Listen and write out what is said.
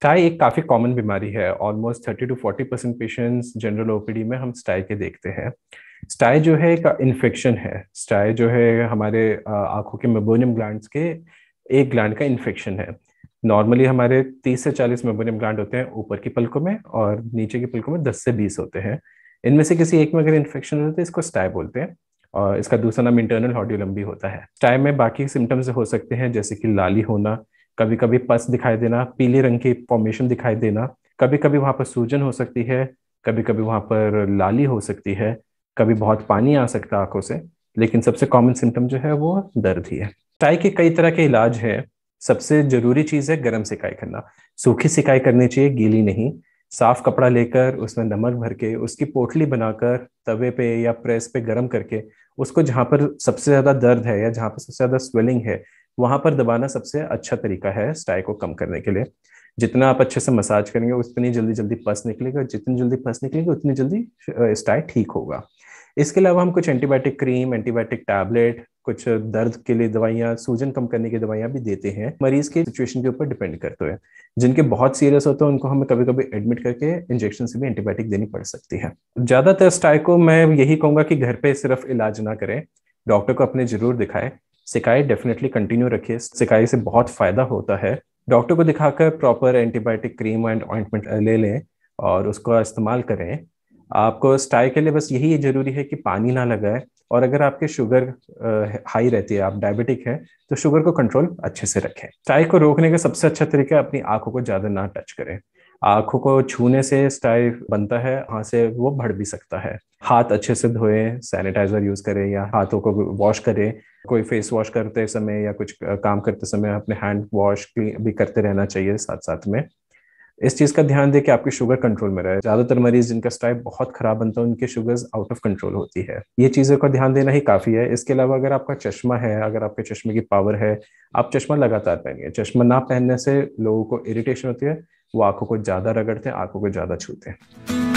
स्टाई एक काफ़ी कॉमन बीमारी है almost thirty to forty percent patients general OPD में हम स्टाई के देखते हैं स्टाई जो है एक इन्फेक्शन है स्टाई जो है हमारे आंखों के मेबोनियम ग्लैंड के एक ग्लैंड का इन्फेक्शन है नॉर्मली हमारे 30 से 40 मेबोनियम ग्लैंड होते हैं ऊपर की पलकों में और नीचे की पलकों में 10 से 20 होते हैं इनमें से किसी एक में अगर इन्फेक्शन होता है इसको स्टाई बोलते हैं और इसका दूसरा नाम इंटरनल हॉड्यूलम भी होता है स्टाई में बाकी सिम्टम्स हो सकते हैं जैसे कि लाली होना कभी कभी पस दिखाई देना पीले रंग की फॉर्मेशन दिखाई देना कभी कभी वहां पर सूजन हो सकती है कभी कभी वहां पर लाली हो सकती है कभी बहुत पानी आ सकता है आंखों से लेकिन सबसे कॉमन सिम्टम जो है वो दर्द ही है टाई के कई तरह के इलाज है सबसे जरूरी चीज है गर्म सिकाई करना सूखी सिकाई करनी चाहिए गीली नहीं साफ कपड़ा लेकर उसमें नमक भर के उसकी पोटली बनाकर तवे पे या प्रेस पे गर्म करके उसको जहाँ पर सबसे ज्यादा दर्द है या जहाँ पर सबसे ज्यादा स्वेलिंग है वहां पर दबाना सबसे अच्छा तरीका है स्टाई को कम करने के लिए जितना आप अच्छे से मसाज करेंगे उतनी जल्दी जल्दी पस निकलेगा जितनी जल्दी पस निकलेगा उतनी जल्दी स्टाई ठीक होगा इसके अलावा हम कुछ एंटीबायोटिक क्रीम एंटीबायोटिक टैबलेट कुछ दर्द के लिए दवाइयाँ सूजन कम करने की दवाइयाँ भी देते हैं मरीज के सिचुएशन के ऊपर डिपेंड करते हुए जिनके बहुत सीरियस होते हैं उनको हमें कभी कभी एडमिट करके इंजेक्शन से भी एंटीबायोटिक देनी पड़ सकती है ज़्यादातर स्टाई को मैं यही कहूँगा कि घर पे सिर्फ इलाज ना करें डॉक्टर को अपने जरूर दिखाएं सिकाई डेफिनेटली कंटिन्यू रखिए सिकाई से बहुत फायदा होता है डॉक्टर को दिखाकर proper antibiotic cream and ointment ले लें और उसका इस्तेमाल करें आपको स्टाई के लिए बस यही जरूरी है कि पानी ना लगाए और अगर आपके शुगर हाई रहती है आप डायबिटिक हैं तो शुगर को कंट्रोल अच्छे से रखें स्टाई को रोकने का सबसे अच्छा तरीका अपनी आंखों को ज़्यादा ना टच करें आंखों को छूने से स्टाइफ बनता है वहां से वो बढ़ भी सकता है हाथ अच्छे से धोए सैनिटाइजर यूज करें या हाथों को वॉश करें कोई फेस वॉश करते समय या कुछ काम करते समय अपने हैंड वॉश भी करते रहना चाहिए साथ साथ में इस चीज़ का ध्यान दें कि आपकी शुगर कंट्रोल में रहे ज़्यादातर मरीज जिनका स्टाइप बहुत खराब बनता है उनके शुगर्स आउट ऑफ कंट्रोल होती है ये चीज़ों का ध्यान देना ही काफ़ी है इसके अलावा अगर आपका चश्मा है अगर आपके चश्मे की पावर है आप चश्मा लगातार पहनिए चश्मा ना पहनने से लोगों को इरिटेशन होती है वो आंखों को ज़्यादा रगड़ते हैं आंखों को ज़्यादा छूते हैं